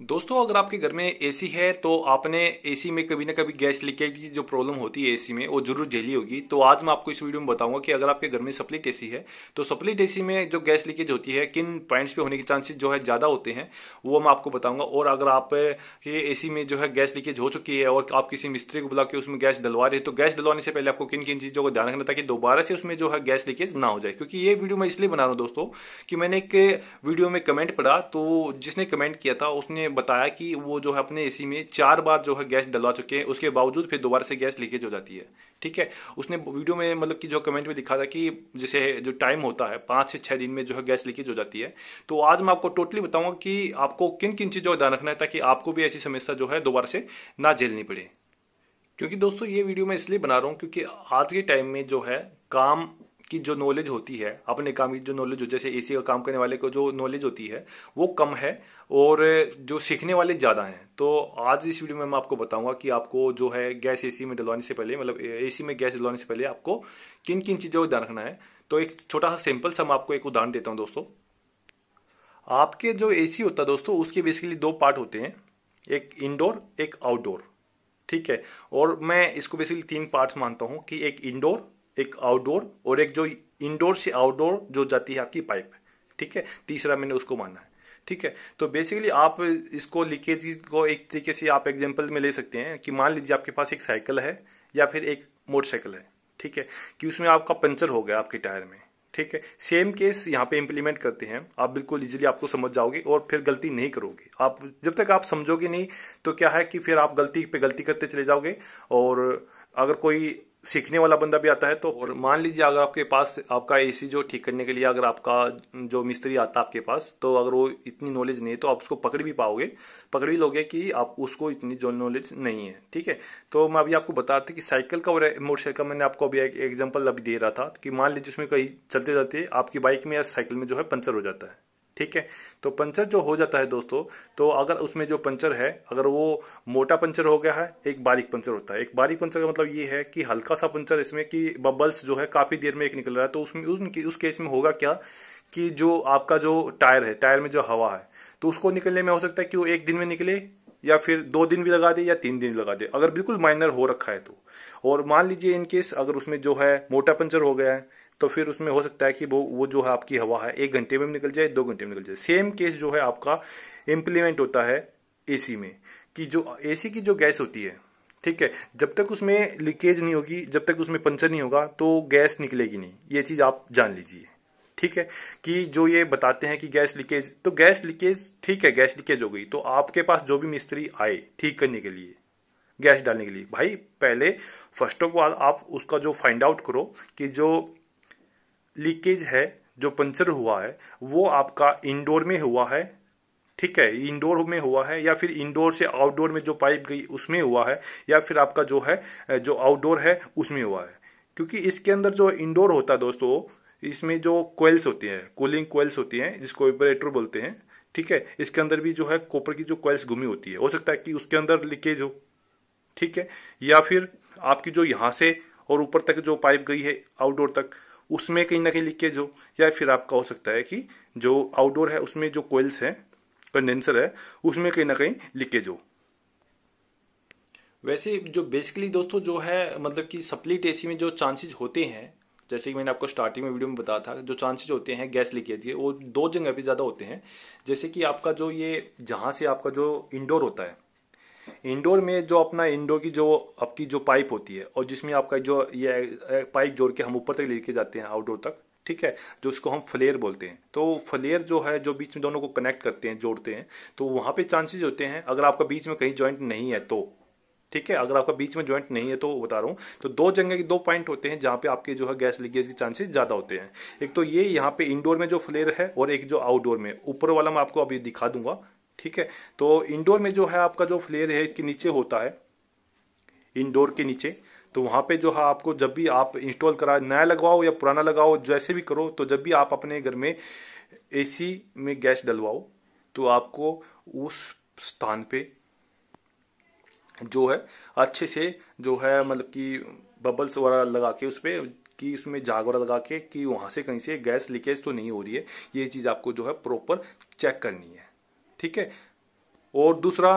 दोस्तों अगर आपके घर में एसी है तो आपने एसी में कभी ना कभी गैस लीकेज की जो प्रॉब्लम होती है एसी में वो जरूर झेली होगी तो आज मैं आपको इस वीडियो में बताऊंगा कि अगर आपके घर में सप्लिट एसी है तो सप्लिट एसी में जो गैस लीकेज होती है किन पॉइंट्स पे होने के चांसेस जो है ज़्यादा होते हैं वो मैं आपको बताऊंगा और अगर आप ये ए में जो है गैस लीकेज हो चुकी है और आप किसी मिस्त्री को बुला के उसमें गैस डलवा रहे हैं तो गैस डलवाने से पहले आपको किन किन चीज़ों का ध्यान रखना ताकि दोबारा से उसमें जो है गैस लीकेज ना हो जाए क्योंकि ये वीडियो मैं इसलिए बना रहा हूँ दोस्तों की मैंने एक वीडियो में कमेंट पढ़ा तो जिसने कमेंट किया था उसने ने बताया कि वो जो है अपने एसी में चार बार जो है गैस डलवा चुके हैं उसके बावजूद फिर दोबारा से गैस लीकेज हो जाती है ठीक है उसने वीडियो में मतलब कि जो कमेंट में दिखा था कि जैसे जो टाइम होता है पाँच से छः दिन में जो है गैस लीकेज हो जाती है तो आज मैं आपको टोटली बताऊंगा कि आपको किन किन चीज़ों का ध्यान रखना है ताकि आपको भी ऐसी समस्या जो है दोबारा से ना झेलनी पड़े क्योंकि दोस्तों ये वीडियो मैं इसलिए बना रहा हूँ क्योंकि आज के टाइम में जो है काम की जो नॉलेज होती है अपने काम की जो नॉलेज हो जैसे एसी का काम करने वाले को जो नॉलेज होती है वो कम है और जो सीखने वाले ज़्यादा हैं तो आज इस वीडियो में मैं आपको बताऊंगा कि आपको जो है गैस एसी में डलवाने से पहले मतलब एसी में गैस डलवाने से पहले आपको किन किन चीज़ों का ध्यान रखना है तो एक छोटा सा सिंपल सा मैं आपको एक उदाहरण देता हूँ दोस्तों आपके जो एसी होता है दोस्तों उसके बेसिकली दो पार्ट होते हैं एक इंडोर एक आउटडोर ठीक है और मैं इसको बेसिकली तीन पार्ट्स मानता हूं कि एक इंडोर एक आउटडोर और एक जो इंडोर से आउटडोर जो जाती है आपकी पाइप ठीक है तीसरा मैंने उसको माना है ठीक है तो बेसिकली आप इसको लीकेज को एक तरीके से आप एग्जाम्पल में ले सकते हैं कि मान लीजिए आपके पास एक साइकिल है या फिर एक मोटरसाइकिल है ठीक है कि उसमें आपका पंचर हो गया आपके टायर में ठीक है सेम केस यहाँ पे इम्प्लीमेंट करते हैं आप बिल्कुल इजीली आपको समझ जाओगे और फिर गलती नहीं करोगे आप जब तक आप समझोगे नहीं तो क्या है कि फिर आप गलती पे गलती करते चले जाओगे और अगर कोई सीखने वाला बंदा भी आता है तो और मान लीजिए अगर आपके पास आपका एसी जो ठीक करने के लिए अगर आपका जो मिस्त्री आता है आपके पास तो अगर वो इतनी नॉलेज नहीं है तो आप उसको पकड़ भी पाओगे पकड़ भी लोगे कि आप उसको इतनी जो नॉलेज नहीं है ठीक है तो मैं अभी आपको बताते कि साइकिल का और मोटरसाइकिल का मैंने आपको अभी एक एग्जाम्पल अभी दे रहा था कि मान लीजिए उसमें कहीं चलते चलते आपकी बाइक में या साइकिल में जो है पंचर हो जाता है ठीक है तो पंचर जो हो जाता है दोस्तों तो अगर उसमें जो पंचर है अगर वो मोटा पंचर हो गया है एक बारीक पंचर होता है एक बारीक पंचर का मतलब ये है कि हल्का सा पंचर इसमें कि बबल्स जो है काफ़ी देर में एक निकल रहा है तो उसमें उस, उस केस में होगा क्या कि जो आपका जो टायर है टायर में जो हवा है तो उसको निकलने में हो सकता है कि वो एक दिन में निकले या फिर दो दिन भी लगा दे या तीन दिन लगा दे अगर बिल्कुल माइनर हो रखा है तो और मान लीजिए इन केस अगर उसमें जो है मोटा पंचर हो गया है तो फिर उसमें हो सकता है कि वो वो जो है आपकी हवा है एक घंटे में निकल जाए दो घंटे में निकल जाए सेम केस जो है आपका इम्प्लीमेंट होता है एसी में कि जो एसी की जो गैस होती है ठीक है जब तक उसमें लीकेज नहीं होगी जब तक उसमें पंचर नहीं होगा तो गैस निकलेगी नहीं ये चीज़ आप जान लीजिए ठीक है कि जो ये बताते हैं कि गैस लीकेज तो गैस लीकेज ठीक है गैस लीकेज हो गई तो आपके पास जो भी मिस्त्री आए ठीक करने के लिए गैस डालने के लिए भाई पहले फर्स्ट ऑफ ऑल आप उसका जो फाइंड आउट करो कि जो लीकेज है जो पंचर हुआ है वो आपका इंडोर में हुआ है ठीक है इंडोर में हुआ है या फिर इंडोर से आउटडोर में जो पाइप गई उसमें हुआ है या फिर आपका जो है जो आउटडोर है उसमें हुआ है क्योंकि इसके अंदर जो इंडोर होता है दोस्तों इसमें जो कोयल्स होती है कूलिंग कोयल्स होती हैं जिसको वेपरेटर बोलते हैं ठीक है इसके अंदर भी जो है कॉपर की जो कोयल्स घुमी होती है हो सकता है कि उसके अंदर लीकेज हो ठीक है या फिर आपकी जो यहाँ से और ऊपर तक जो पाइप गई है आउटडोर तक उसमें कहीं ना कहीं लीकेज हो या फिर आपका हो सकता है कि जो आउटडोर है उसमें जो कोयल्स है कंडेंसर है उसमें कहीं ना कहीं लीकेज हो वैसे जो बेसिकली दोस्तों जो है मतलब कि सप्लीट एसी में जो चांसेस होते हैं जैसे कि मैंने आपको स्टार्टिंग में वीडियो में बताया था जो चांसेज होते हैं गैस लीकेज के वो दो जगह पे ज़्यादा होते हैं जैसे कि आपका जो ये जहाँ से आपका जो इंडोर होता है इंडोर में जो अपना इंडोर की जो आपकी जो पाइप होती है और जिसमें आपका जो ये पाइप जोड़ के हम ऊपर तक लेके जाते हैं आउटडोर तक ठीक है जो उसको हम फ्लेयर बोलते हैं तो फ्लेयर जो है जो बीच में दोनों को कनेक्ट करते हैं जोड़ते हैं तो वहाँ पे चांसेस होते हैं अगर आपका बीच में कहीं जॉइंट नहीं है तो ठीक है अगर आपका बीच में ज्वाइंट नहीं है तो बता रहा हूँ तो दो जगह के दो पॉइंट होते हैं जहाँ पे आपके जो है गैस लीकेज के चांसेस ज्यादा होते हैं एक तो ये यहाँ पे इंडोर में जो फ्लेयर है और एक जो आउटडोर में ऊपर वाला मैं आपको अभी दिखा दूंगा ठीक है तो इंडोर में जो है आपका जो फ्लेयर है इसके नीचे होता है इंडोर के नीचे तो वहाँ पे जो है आपको जब भी आप इंस्टॉल करा नया लगवाओ या पुराना लगाओ जैसे भी करो तो जब भी आप अपने घर में एसी में गैस डलवाओ तो आपको उस स्थान पे जो है अच्छे से जो है मतलब कि बबल्स वगैरह लगा के उस पर कि उसमें जाग वगैरह लगा के कि वहाँ से कहीं से गैस लीकेज तो नहीं हो रही है ये चीज़ आपको जो है प्रॉपर चेक करनी है ठीक है और दूसरा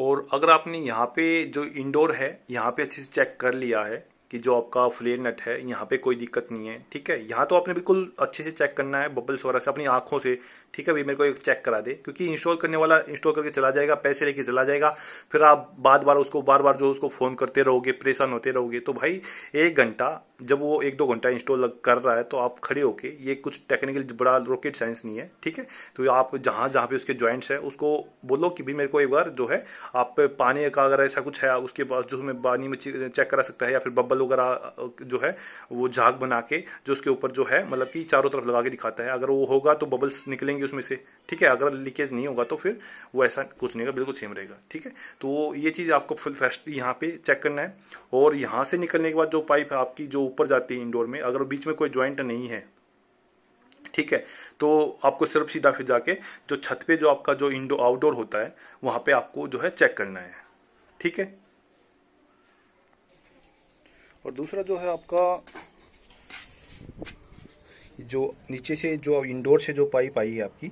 और अगर आपने यहाँ पे जो इंडोर है यहाँ पे अच्छे से चेक कर लिया है कि जो आपका फ्लेयर नट है यहाँ पे कोई दिक्कत नहीं है ठीक है यहाँ तो आपने बिल्कुल अच्छे से चेक करना है बबल्स वगैरह से अपनी आंखों से ठीक है भाई मेरे को एक चेक करा दे क्योंकि इंस्टॉल करने वाला इंस्टॉल करके चला जाएगा पैसे लेके चला जाएगा फिर आप बार बार उसको बार बार जो उसको फ़ोन करते रहोगे परेशान होते रहोगे तो भाई एक घंटा जब वो एक दो घंटा इंस्टॉल कर रहा है तो आप खड़े होके ये कुछ टेक्निकल बड़ा रॉकेट साइंस नहीं है ठीक है तो आप जहाँ जहाँ पे उसके जॉइंट्स है उसको बोलो कि भाई मेरे को एक बार जो है आप पानी का अगर ऐसा कुछ है उसके पास जो हमें पानी में चेक करा सकता है या फिर बबल वगैरह जो है वो झाग बना के जो उसके ऊपर जो है मतलब कि चारों तरफ लगा के दिखाता है अगर वो होगा तो बबल्स निकलेंगे निकलेंगे उसमें से ठीक है अगर लीकेज नहीं होगा तो फिर वो ऐसा कुछ नहीं होगा बिल्कुल सेम रहेगा ठीक है तो ये चीज़ आपको फुल फेस्ट यहाँ पे चेक करना है और यहाँ से निकलने के बाद जो पाइप है आपकी जो ऊपर जाती है इंडोर में अगर बीच में कोई ज्वाइंट नहीं है ठीक है तो आपको सिर्फ सीधा फिर जाके जो छत पे जो आपका जो इंडो आउटडोर होता है वहाँ पे आपको जो है चेक करना है ठीक है और दूसरा जो है आपका जो नीचे से जो इंडोर से जो पाइप आई है आपकी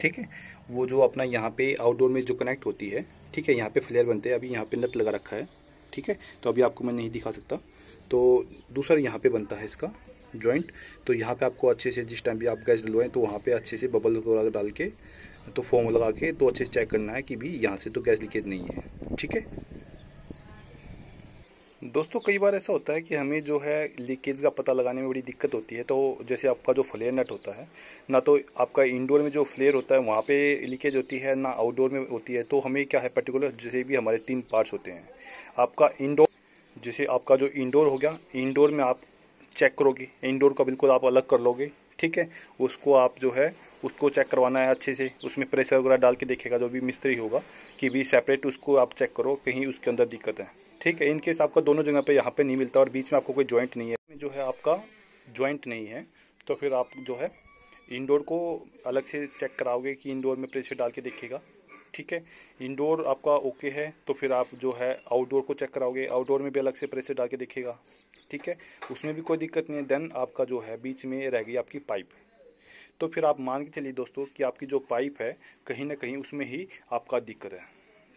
ठीक है वो जो अपना यहाँ पे आउटडोर में जो कनेक्ट होती है ठीक है यहाँ पे फ्लेयर बनते हैं अभी यहाँ पे नट लगा रखा है ठीक है तो अभी आपको मैं नहीं दिखा सकता तो दूसरा यहाँ पे बनता है इसका जॉइंट तो यहाँ पे आपको अच्छे से जिस टाइम भी आप गैस डलवाएं तो वहाँ पे अच्छे से बबल वगैरह डाल के तो फोम लगा के तो अच्छे से चेक करना है कि भी यहाँ से तो गैस लीकेज नहीं है ठीक है दोस्तों कई बार ऐसा होता है कि हमें जो है लीकेज का पता लगाने में बड़ी दिक्कत होती है तो जैसे आपका जो फ्लेयर नट होता है ना तो आपका इंडोर में जो फ्लेयर होता है वहाँ पे लीकेज होती है ना आउटडोर में होती है तो हमें क्या है पर्टिकुलर जैसे भी हमारे तीन पार्ट्स होते हैं आपका इंडोर जैसे आपका जो इंडोर हो गया इंडोर में आप चेक करोगे इंडोर का बिल्कुल आप अलग कर लोगे ठीक है उसको आप जो है उसको चेक करवाना है अच्छे से उसमें प्रेशर वगैरह डाल के देखेगा जो भी मिस्त्री होगा कि भी सेपरेट उसको आप चेक करो कहीं उसके अंदर दिक्कत है ठीक है इनकेस आपका दोनों जगह पे यहाँ पे नहीं मिलता और बीच में आपको कोई ज्वाइंट नहीं है जो है आपका ज्वाइंट नहीं है तो फिर आप जो है इनडोर को अलग से चेक कराओगे कि इनडोर में प्रेशर डाल के देखेगा ठीक है इंडोर आपका ओके है तो फिर आप जो है आउटडोर को चेक कराओगे आउटडोर में भी अलग से प्रेशर डाल के देखेगा ठीक है उसमें भी कोई दिक्कत नहीं है देन आपका जो है बीच में रह गई आपकी पाइप तो फिर आप मान के चलिए दोस्तों कि आपकी जो पाइप है कहीं ना कहीं उसमें ही आपका दिक्कत है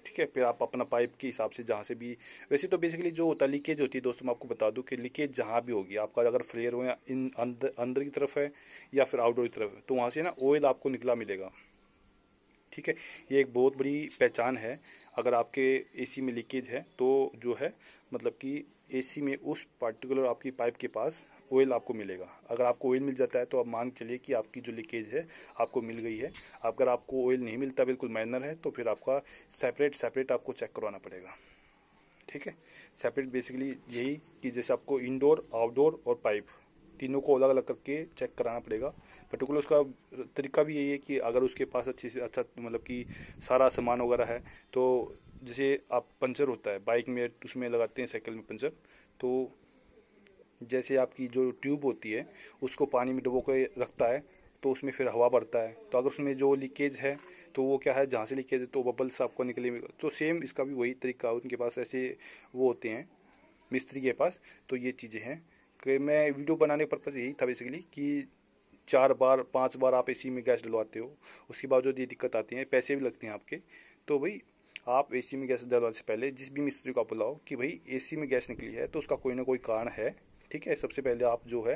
ठीक है फिर आप अपना पाइप के हिसाब से जहाँ से भी वैसे तो बेसिकली जो होता है लीकेज होती है दोस्तों मैं आपको बता दूँ कि लीकेज जहाँ भी होगी आपका अगर फ्लेयर हो या इन अंदर अंदर की तरफ है या फिर आउटडोर की तरफ है तो वहाँ से ना ऑयल आपको निकला मिलेगा ठीक है ये एक बहुत बड़ी पहचान है अगर आपके ए में लीकेज है तो जो है मतलब कि एसी में उस पार्टिकुलर आपकी पाइप के पास ऑयल आपको मिलेगा अगर आपको ऑयल मिल जाता है तो आप मान चलिए कि आपकी जो लीकेज है आपको मिल गई है अगर आपको ऑयल नहीं मिलता बिल्कुल माइनर है तो फिर आपका सेपरेट सेपरेट आपको चेक करवाना पड़ेगा ठीक है सेपरेट बेसिकली यही कि जैसे आपको इनडोर आउटडोर और पाइप तीनों को अलग अलग करके चेक कराना पड़ेगा पर्टिकुलर उसका तरीका भी यही है कि अगर उसके पास अच्छे से अच्छा मतलब कि सारा सामान वगैरह है तो जैसे आप पंचर होता है बाइक में उसमें लगाते हैं साइकिल में पंचर तो जैसे आपकी जो ट्यूब होती है उसको पानी में डुबो के रखता है तो उसमें फिर हवा बढ़ता है तो अगर उसमें जो लीकेज है तो वो क्या है जहाँ से लीकेज है तो बबल्स आपको निकले तो सेम इसका भी वही तरीका उनके पास ऐसे वो होते हैं मिस्त्री के पास तो ये चीज़ें हैं कि मैं वीडियो बनाने का पर्पज़ यही था बेसिकली कि चार बार पांच बार आप एसी में गैस डलवाते हो उसके बावजूद ये दिक्कत आती है पैसे भी लगते हैं आपके तो भाई आप एसी में गैस डलवाने से पहले जिस भी मिस्त्री को आप बुलाओ कि भाई एसी में गैस निकली है तो उसका कोई ना कोई कारण है ठीक है सबसे पहले आप जो है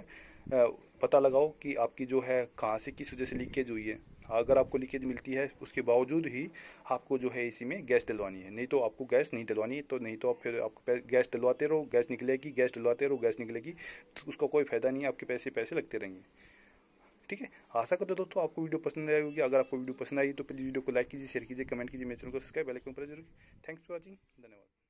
पता लगाओ कि आपकी जो है कहाँ से किस वजह से लीकेज हुई है अगर आपको लीकेज मिलती है उसके बावजूद ही आपको जो है इसी में गैस डलवानी है नहीं तो आपको गैस नहीं डलवानी है तो नहीं तो आप फिर आपको गैस डलवाते रहो गैस निकलेगी गैस डलवाते रहो गैस निकलेगी तो उसका कोई फ़ायदा नहीं है आपके पैसे पैसे लगते रहेंगे ठीक है आशा करते दोस्तों आपको वीडियो पसंद आई होगी अगर आपको वीडियो पसंद आई तो प्लीज़ वीडियो को लाइक कीजिए शेयर कीजिए कमेंट कीजिए मेरे चैनल को सब्सक्राइब बेल आइकन प्रेस जरूर थैंक्स फॉर वॉचिंग धन्यवाद